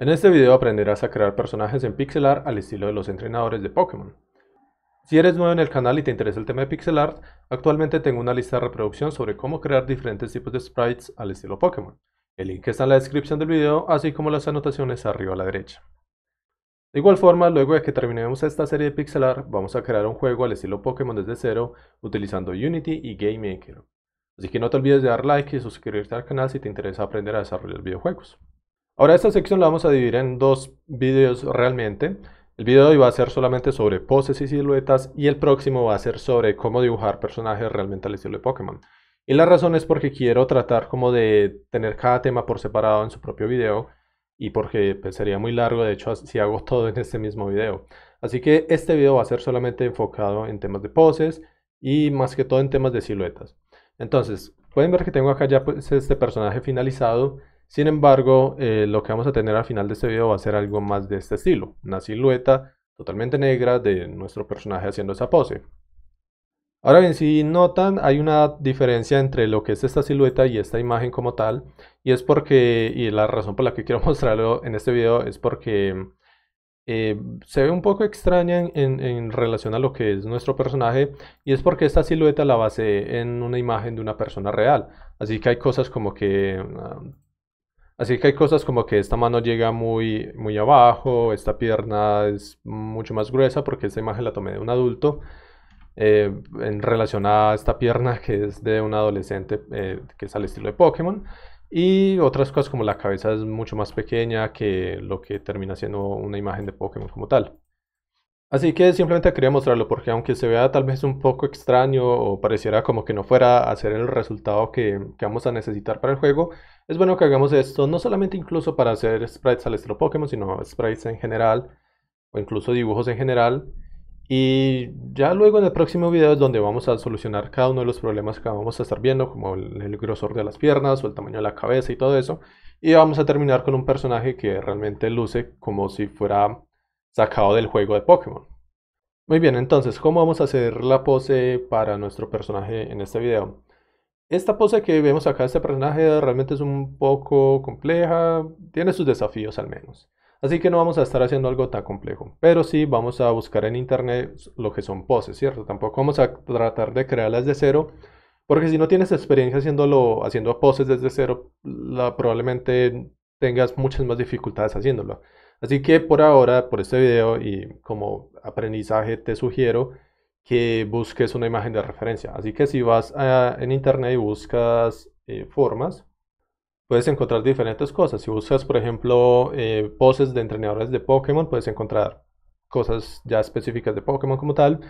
En este video aprenderás a crear personajes en pixel art al estilo de los entrenadores de Pokémon. Si eres nuevo en el canal y te interesa el tema de pixel art, actualmente tengo una lista de reproducción sobre cómo crear diferentes tipos de sprites al estilo Pokémon. El link está en la descripción del video, así como las anotaciones arriba a la derecha. De igual forma, luego de que terminemos esta serie de pixel art, vamos a crear un juego al estilo Pokémon desde cero, utilizando Unity y Game Maker. Así que no te olvides de dar like y suscribirte al canal si te interesa aprender a desarrollar videojuegos. Ahora esta sección la vamos a dividir en dos videos realmente. El video de hoy va a ser solamente sobre poses y siluetas y el próximo va a ser sobre cómo dibujar personajes realmente al estilo de Pokémon. Y la razón es porque quiero tratar como de tener cada tema por separado en su propio video y porque pues, sería muy largo, de hecho, si hago todo en este mismo video. Así que este video va a ser solamente enfocado en temas de poses y más que todo en temas de siluetas. Entonces, pueden ver que tengo acá ya pues, este personaje finalizado sin embargo, eh, lo que vamos a tener al final de este video va a ser algo más de este estilo, una silueta totalmente negra de nuestro personaje haciendo esa pose. Ahora bien, si notan, hay una diferencia entre lo que es esta silueta y esta imagen como tal, y es porque, y la razón por la que quiero mostrarlo en este video es porque eh, se ve un poco extraña en, relación a lo que es nuestro personaje, y es porque esta silueta la base en una imagen de una persona real, así que hay cosas como que ah, Así que hay cosas como que esta mano llega muy, muy abajo, esta pierna es mucho más gruesa porque esta imagen la tomé de un adulto. Eh, en relación a esta pierna que es de un adolescente, eh, que es al estilo de Pokémon. Y otras cosas como la cabeza es mucho más pequeña que lo que termina siendo una imagen de Pokémon como tal. Así que simplemente quería mostrarlo porque aunque se vea tal vez un poco extraño o pareciera como que no fuera a ser el resultado que, vamos a necesitar para el juego, es bueno que hagamos esto no solamente incluso para hacer sprites al estilo Pokémon, sino sprites en general o incluso dibujos en general. Y ya luego en el próximo video es donde vamos a solucionar cada uno de los problemas que vamos a estar viendo, como el grosor de las piernas o el tamaño de la cabeza y todo eso. Y vamos a terminar con un personaje que realmente luce como si fuera sacado del juego de Pokémon. Muy bien, entonces, ¿cómo vamos a hacer la pose para nuestro personaje en este video? Esta pose que vemos acá, este personaje realmente es un poco compleja, tiene sus desafíos al menos. Así que no vamos a estar haciendo algo tan complejo, pero sí vamos a buscar en internet lo que son poses, ¿cierto? Tampoco vamos a tratar de crearlas de cero, porque si no tienes experiencia haciéndolo, haciendo poses desde cero, probablemente tengas muchas más dificultades haciéndolo. Así que por ahora, por este video y como aprendizaje te sugiero que busques una imagen de referencia. Así que si vas ah, en internet y buscas eh, formas, puedes encontrar diferentes cosas. Si buscas, por ejemplo, eh, poses de entrenadores de Pokémon, puedes encontrar cosas ya específicas de Pokémon como tal.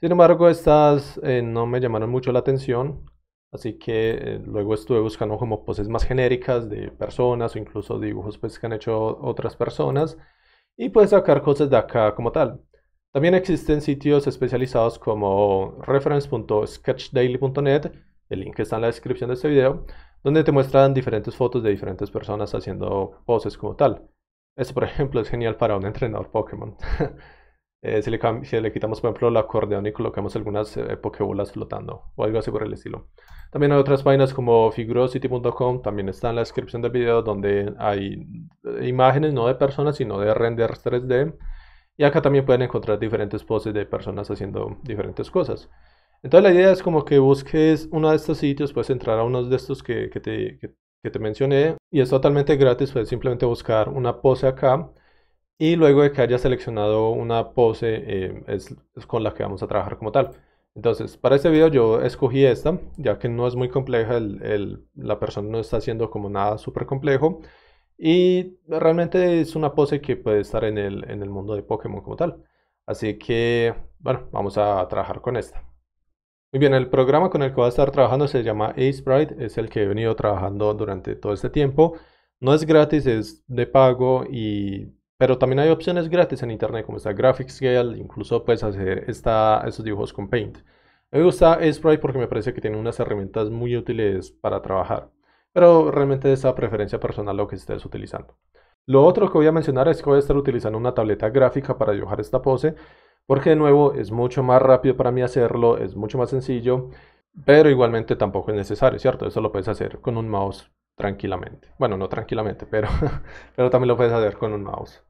Sin embargo, estas eh, no me llamaron mucho la atención. Así que eh, luego estuve buscando como poses más genéricas de personas o incluso dibujos pues, que han hecho otras personas y puedes sacar cosas de acá como tal. También existen sitios especializados como reference.sketchdaily.net, el link está en la descripción de este video, donde te muestran diferentes fotos de diferentes personas haciendo poses como tal. Esto, por ejemplo, es genial para un entrenador Pokémon. Eh, si, le quitamos, por ejemplo, el acordeón y colocamos algunas eh, pokebolas Pokébolas flotando o algo así por el estilo. También hay otras páginas como figurosity.com, también está en la descripción del video donde hay eh, imágenes no de personas sino de renders 3D. Y acá también pueden encontrar diferentes poses de personas haciendo diferentes cosas. Entonces la idea es como que busques uno de estos sitios, puedes entrar a uno de estos que, te, mencioné y es totalmente gratis, puedes simplemente buscar una pose acá y luego de que hayas seleccionado una pose eh, es con la que vamos a trabajar como tal. Entonces, para este video yo escogí esta, ya que no es muy compleja, la persona no está haciendo como nada súper complejo. Y realmente es una pose que puede estar en el, en el mundo de Pokémon como tal. Así que, bueno, vamos a trabajar con esta. Muy bien, el programa con el que voy a estar trabajando se llama Acebrite, es el que he venido trabajando durante todo este tiempo. No es gratis, es de pago y pero también hay opciones gratis en internet como está Graphicscale, incluso puedes hacer esta, estos dibujos con Paint. me gusta Sprite porque me parece que tiene unas herramientas muy útiles para trabajar, pero realmente es esa preferencia personal lo que estés utilizando. Lo otro que voy a mencionar es que voy a estar utilizando una tableta gráfica para dibujar esta pose, porque de nuevo es mucho más rápido para mí hacerlo, es mucho más sencillo, pero igualmente tampoco es necesario, ¿cierto? Eso lo puedes hacer con un mouse tranquilamente. Bueno, no tranquilamente, pero, pero también lo puedes hacer con un mouse.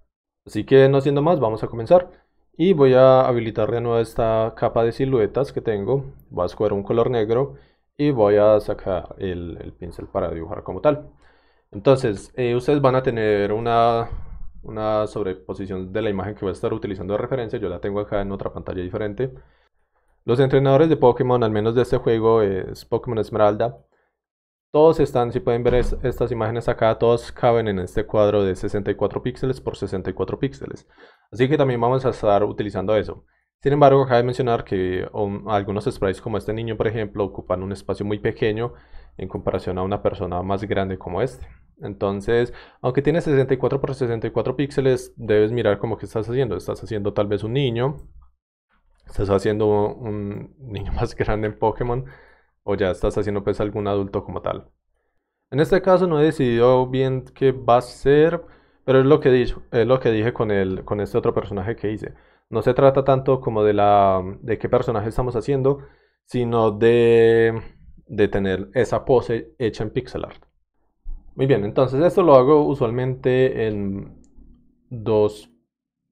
Así que no haciendo más, vamos a comenzar. Y voy a habilitar de nuevo esta capa de siluetas que tengo. Voy a escoger un color negro y voy a sacar el, pincel para dibujar como tal. Entonces, eh, ustedes van a tener una, una sobreposición de la imagen que voy a estar utilizando de referencia. Yo la tengo acá en otra pantalla diferente. Los entrenadores de Pokémon, al menos de este juego, es Pokémon Esmeralda, todos están, si pueden ver estas imágenes acá, todos caben en este cuadro de 64 píxeles por 64 píxeles. Así que también vamos a estar utilizando eso. Sin embargo, cabe mencionar que um, algunos sprites como este niño, por ejemplo, ocupan un espacio muy pequeño en comparación a una persona más grande como este. Entonces, aunque tiene 64 por 64 píxeles, debes mirar como que estás haciendo. Estás haciendo tal vez un niño, estás haciendo un niño más grande en Pokémon, o ya estás haciendo pues algún adulto como tal. En este caso no he decidido bien qué va a ser, pero es lo que, es lo que dije con, el, con este otro personaje que hice. No se trata tanto como de, la, de qué personaje estamos haciendo, sino de, de tener esa pose hecha en pixel art. Muy bien, entonces esto lo hago usualmente en dos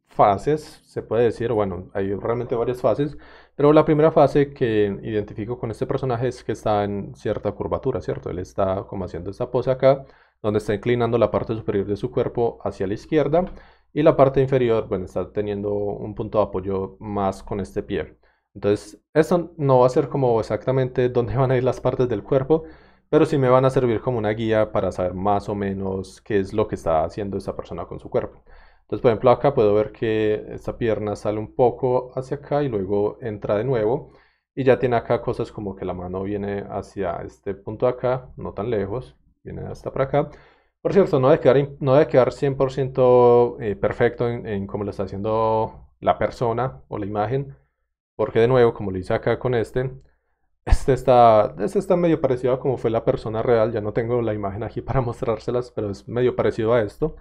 fases, se puede decir, bueno, hay realmente varias fases, pero la primera fase que identifico con este personaje es que está en cierta curvatura, ¿cierto? Él está como haciendo esta pose acá, donde está inclinando la parte superior de su cuerpo hacia la izquierda y la parte inferior, bueno, está teniendo un punto de apoyo más con este pie. Entonces, esto no va a ser como exactamente dónde van a ir las partes del cuerpo, pero sí me van a servir como una guía para saber más o menos qué es lo que está haciendo esa persona con su cuerpo. Entonces, por ejemplo, acá puedo ver que esta pierna sale un poco hacia acá y luego entra de nuevo. Y ya tiene acá cosas como que la mano viene hacia este punto acá, no tan lejos, viene hasta para acá. Por cierto, no debe quedar, no quedar 100% eh, perfecto en, en cómo lo está haciendo la persona o la imagen. Porque de nuevo, como lo hice acá con este, este está, este está medio parecido a como fue la persona real. Ya no tengo la imagen aquí para mostrárselas, pero es medio parecido a esto.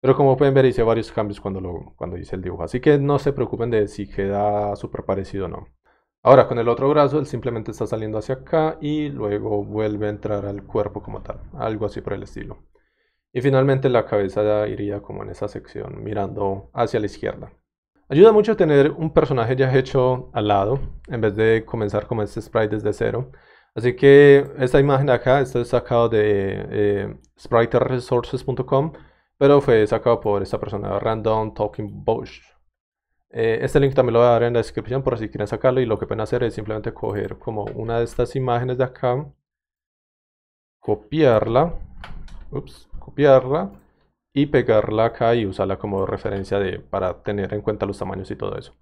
Pero como pueden ver hice varios cambios cuando, lo, cuando hice el dibujo. Así que no se preocupen de si queda súper parecido o no. Ahora con el otro brazo él simplemente está saliendo hacia acá y luego vuelve a entrar al cuerpo como tal. Algo así por el estilo. Y finalmente la cabeza iría como en esa sección mirando hacia la izquierda. Ayuda mucho tener un personaje ya hecho al lado en vez de comenzar como este sprite desde cero. Así que esta imagen de acá, está sacado de eh, SpriterResources.com pero fue sacado por esta persona, Random Talking Bush. Eh, este link también lo voy a dar en la descripción por si quieren sacarlo y lo que pueden hacer es simplemente coger como una de estas imágenes de acá, copiarla, copiarla y pegarla acá y usarla como referencia de, para tener en cuenta los tamaños y todo eso.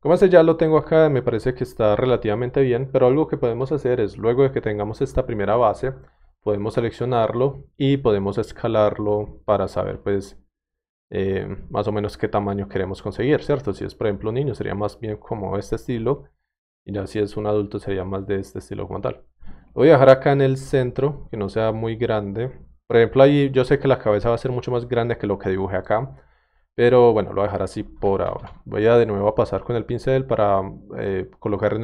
Como este ya lo tengo acá, me parece que está relativamente bien, pero algo que podemos hacer es luego de que tengamos esta primera base, podemos seleccionarlo y podemos escalarlo para saber pues eh, más o menos qué tamaño queremos conseguir, ¿cierto? Si es por ejemplo un niño sería más bien como este estilo y ya si es un adulto sería más de este estilo como tal. Lo voy a dejar acá en el centro, que no sea muy grande. Por ejemplo ahí yo sé que la cabeza va a ser mucho más grande que lo que dibujé acá. Pero bueno, lo voy a dejar así por ahora. Voy a de nuevo a pasar con el pincel para eh, colocar de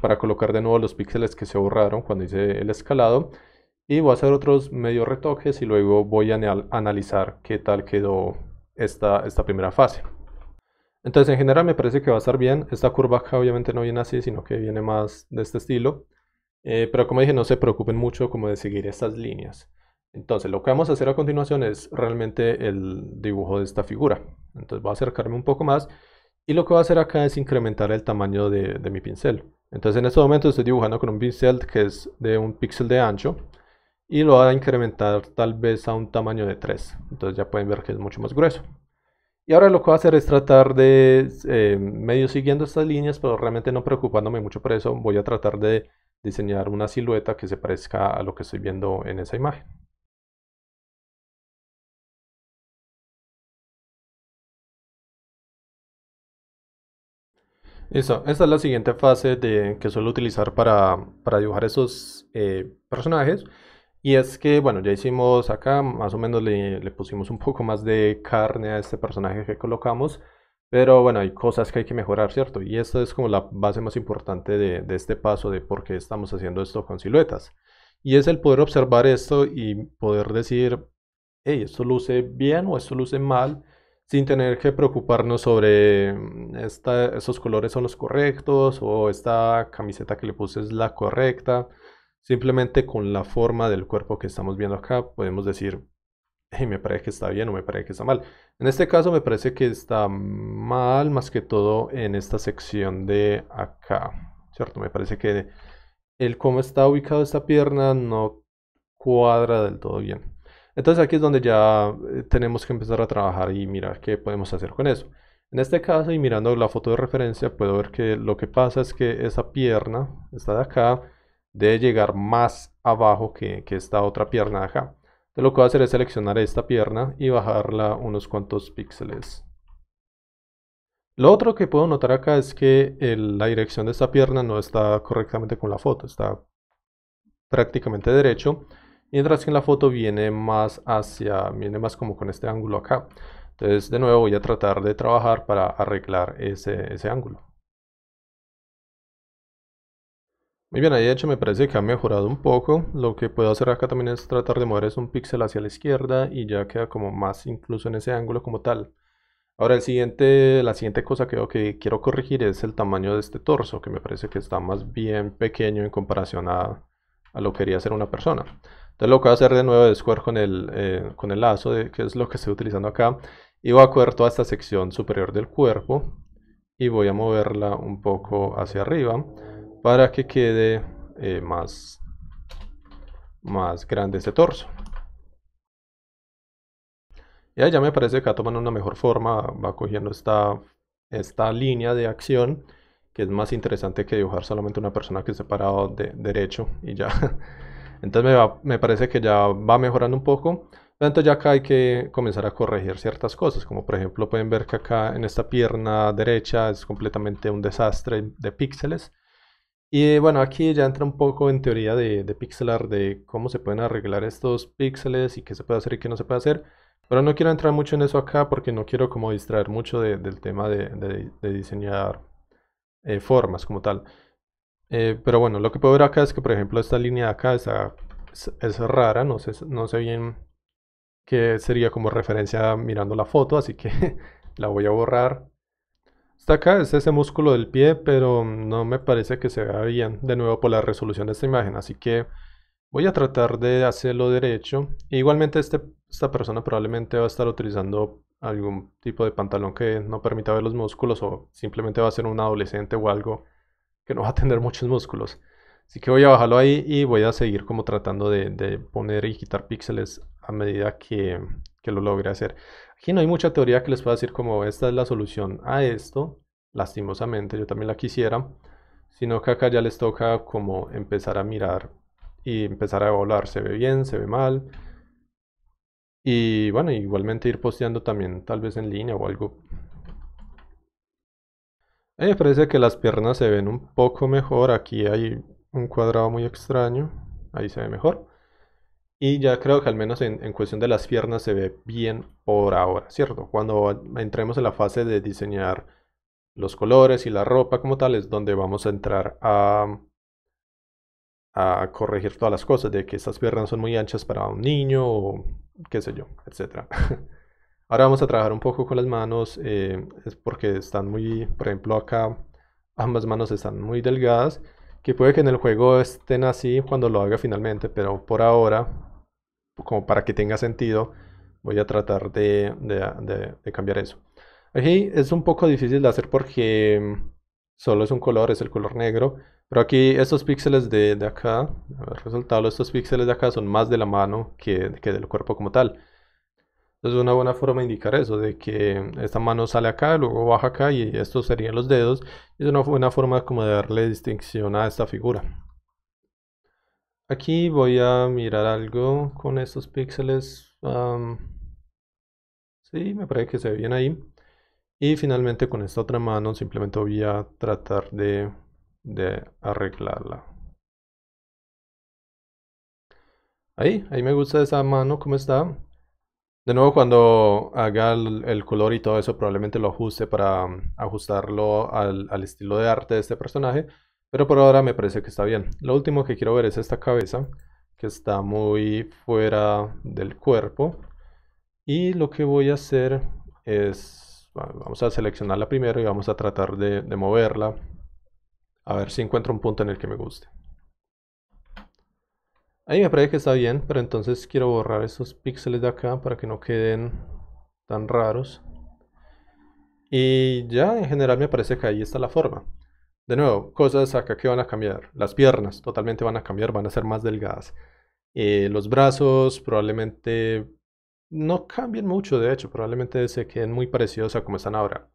para colocar de nuevo los píxeles que se borraron cuando hice el escalado y voy a hacer otros medio retoques y luego voy a analizar qué tal quedó esta, esta primera fase. Entonces en general me parece que va a estar bien, esta curva acá obviamente no viene así sino que viene más de este estilo, eh, pero como dije no se preocupen mucho como de seguir estas líneas. Entonces lo que vamos a hacer a continuación es realmente el dibujo de esta figura, entonces voy a acercarme un poco más y lo que voy a hacer acá es incrementar el tamaño de mi pincel. Entonces en este momento estoy dibujando con un pincel que es de un píxel de ancho y lo voy a incrementar tal vez a un tamaño de 3. Entonces ya pueden ver que es mucho más grueso. Y ahora lo que voy a hacer es tratar de, eh, medio siguiendo estas líneas, pero realmente no preocupándome mucho por eso, voy a tratar de diseñar una silueta que se parezca a lo que estoy viendo en esa imagen. Eso, esta es la siguiente fase de, que suelo utilizar para, para dibujar esos eh, personajes. Y es que, bueno, ya hicimos acá, más o menos le, le, pusimos un poco más de carne a este personaje que colocamos. Pero bueno, hay cosas que hay que mejorar, ¿cierto? Y esta es como la base más importante de, de este paso de por qué estamos haciendo esto con siluetas. Y es el poder observar esto y poder decir, hey, esto luce bien o esto luce mal sin tener que preocuparnos sobre mm, esos colores son los correctos o esta camiseta que le puse es la correcta. Simplemente con la forma del cuerpo que estamos viendo acá podemos decir, me parece que está bien o me parece que está mal. En este caso me parece que está mal más que todo en esta sección de acá, ¿cierto? Me parece que el cómo está ubicado esta pierna no cuadra del todo bien. Entonces aquí es donde ya eh, tenemos que empezar a trabajar y mirar qué podemos hacer con eso. En este caso, y mirando la foto de referencia, puedo ver que lo que pasa es que esa pierna, esta de acá, debe llegar más abajo que, esta otra pierna de acá. Entonces lo que voy a hacer es seleccionar esta pierna y bajarla unos cuantos píxeles. Lo otro que puedo notar acá es que la dirección de esta pierna no está correctamente con la foto, está prácticamente derecho. Mientras que en la foto viene más hacia, viene más como con este ángulo acá. Entonces de nuevo voy a tratar de trabajar para arreglar ese, ese ángulo. Muy bien, ahí de hecho me parece que ha mejorado un poco. Lo que puedo hacer acá también es tratar de mover es un píxel hacia la izquierda y ya queda como más incluso en ese ángulo como tal. Ahora el siguiente, la siguiente cosa que, quiero corregir es el tamaño de este torso, que me parece que está más bien pequeño en comparación a, lo que quería ser una persona. Entonces lo que voy a hacer de nuevo es jugar con el, eh, con el lazo, que es lo que estoy utilizando acá. Y voy a coger toda esta sección superior del cuerpo y voy a moverla un poco hacia arriba para que quede eh, más, más grande este torso. Y ya me parece que va tomando una mejor forma, va cogiendo esta, esta línea de acción que es más interesante que dibujar solamente una persona que se parado de derecho y ya. Entonces me, parece que ya va mejorando un poco. Entonces ya acá hay que comenzar a corregir ciertas cosas, como por ejemplo pueden ver que acá en esta pierna derecha es completamente un desastre de píxeles. Y bueno, aquí ya entra un poco en teoría de, de pixelar, de cómo se pueden arreglar estos píxeles y qué se puede hacer y qué no se puede hacer. Pero no quiero entrar mucho en eso acá porque no quiero como distraer mucho del tema de, de diseñar eh, formas como tal. Eh, pero bueno, lo que puedo ver acá es que, por ejemplo, esta línea de acá es, rara, no sé, no bien qué sería como referencia mirando la foto, así que la voy a borrar. Está acá, es ese músculo del pie, pero no me parece que se vea bien de nuevo por la resolución de esta imagen, así que voy a tratar de hacerlo derecho. igualmente este, esta persona probablemente va a estar utilizando algún tipo de pantalón que no permita ver los músculos o simplemente va a ser un adolescente o algo que no va a tener muchos músculos. Así que voy a bajarlo ahí y voy a seguir como tratando de, poner y quitar píxeles a medida que, que, lo logre hacer. Aquí no hay mucha teoría que les pueda decir como esta es la solución a esto. Lastimosamente yo también la quisiera. Sino que acá ya les toca como empezar a mirar y empezar a evaluar. Se ve bien, se ve mal. Y bueno, igualmente ir posteando también tal vez en línea o algo a mí me parece que las piernas se ven un poco mejor. Aquí hay un cuadrado muy extraño. Ahí se ve mejor. Y ya creo que al menos en, cuestión de las piernas se ve bien por ahora, ¿cierto? Cuando entremos en la fase de diseñar los colores y la ropa como tal es donde vamos a entrar a, a corregir todas las cosas, de que estas piernas son muy anchas para un niño o qué sé yo, etcétera. Ahora vamos a trabajar un poco con las manos, eh, es porque están muy, por ejemplo acá ambas manos están muy delgadas, que puede que en el juego estén así cuando lo haga finalmente, pero por ahora, como para que tenga sentido, voy a tratar de, cambiar eso. Aquí es un poco difícil de hacer porque mm, solo es un color, es el color negro, pero aquí estos píxeles de, acá, a ver, resultado, estos píxeles de acá son más de la mano que, que del cuerpo como tal. Es una buena forma de indicar eso, de que esta mano sale acá, luego baja acá y estos serían los dedos. Es una buena forma como de darle distinción a esta figura. Aquí voy a mirar algo con estos píxeles. sí, me parece que se ve bien ahí. Y finalmente con esta otra mano simplemente voy a tratar de, de arreglarla. Ahí, ahí me gusta esa mano como está. De nuevo, cuando haga el, color y todo eso, probablemente lo ajuste para um, ajustarlo al, estilo de arte de este personaje. Pero por ahora me parece que está bien. Lo último que quiero ver es esta cabeza, que está muy fuera del cuerpo. Y lo que voy a hacer es, vamos a seleccionarla primero y vamos a tratar de, de moverla. A ver si encuentro un punto en el que me guste. Ahí me parece que está bien, pero entonces quiero borrar esos píxeles de acá para que no queden tan raros. Y ya en general me parece que ahí está la forma. De nuevo, cosas acá que van a cambiar. Las piernas totalmente van a cambiar, van a ser más delgadas. Eh, los brazos probablemente no cambien mucho, de hecho, probablemente se queden muy parecidos a como están ahora.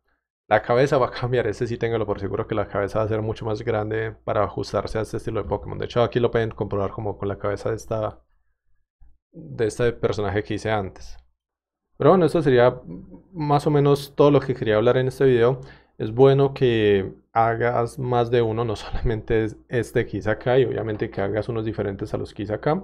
La cabeza va a cambiar, este sí téngalo por seguro que la cabeza va a ser mucho más grande para ajustarse a este estilo de Pokémon. De hecho, aquí lo pueden comprobar como con la cabeza de esta de este personaje que hice antes. Pero bueno, esto sería más o menos todo lo que quería hablar en este video. Es bueno que hagas más de uno, no solamente este hice acá y obviamente que hagas unos diferentes a los hice acá.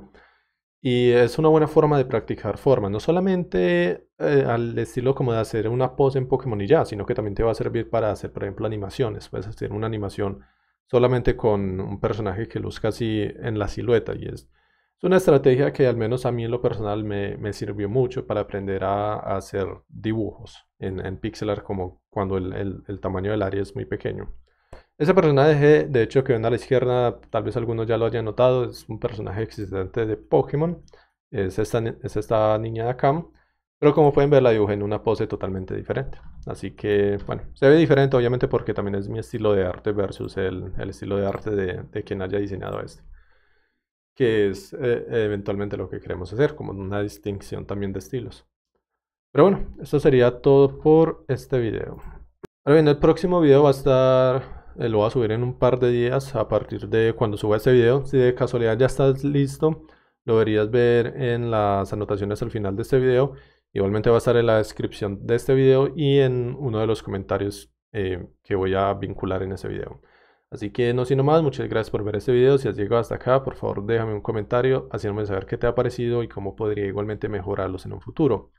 Y es una buena forma de practicar forma no solamente eh, al estilo como de hacer una pose en Pokémon y ya, sino que también te va a servir para hacer, por ejemplo, animaciones. Puedes hacer una animación solamente con un personaje que luzca así en la silueta. Y es, es una estrategia que al menos a mí en lo personal me, me sirvió mucho para aprender a, hacer dibujos en, en pixelar como cuando el, el tamaño del área es muy pequeño. Ese personaje, de hecho, que ven a la izquierda, tal vez algunos ya lo hayan notado, es un personaje existente de Pokémon. Es esta, es esta niña de acá. Pero como pueden ver, la dibujé en una pose totalmente diferente. Así que, bueno, se ve diferente obviamente porque también es mi estilo de arte versus el, estilo de arte de, quien haya diseñado este. Que es eh, eventualmente lo que queremos hacer, como una distinción también de estilos. Pero bueno, esto sería todo por este video. Ahora bien, el próximo video va a estar lo voy a subir en un par de días a partir de cuando suba este video. Si de casualidad ya estás listo, lo deberías ver en las anotaciones al final de este video. Igualmente va a estar en la descripción de este video y en uno de los comentarios eh, que voy a vincular en ese video. Así que no sino más, muchas gracias por ver este video. Si has llegado hasta acá, por favor déjame un comentario haciéndome saber qué te ha parecido y cómo podría igualmente mejorarlos en un futuro.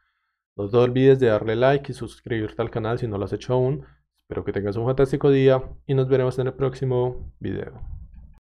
No te olvides de darle like y suscribirte al canal si no lo has hecho aún. Espero que tengas un fantástico día y nos veremos en el próximo video.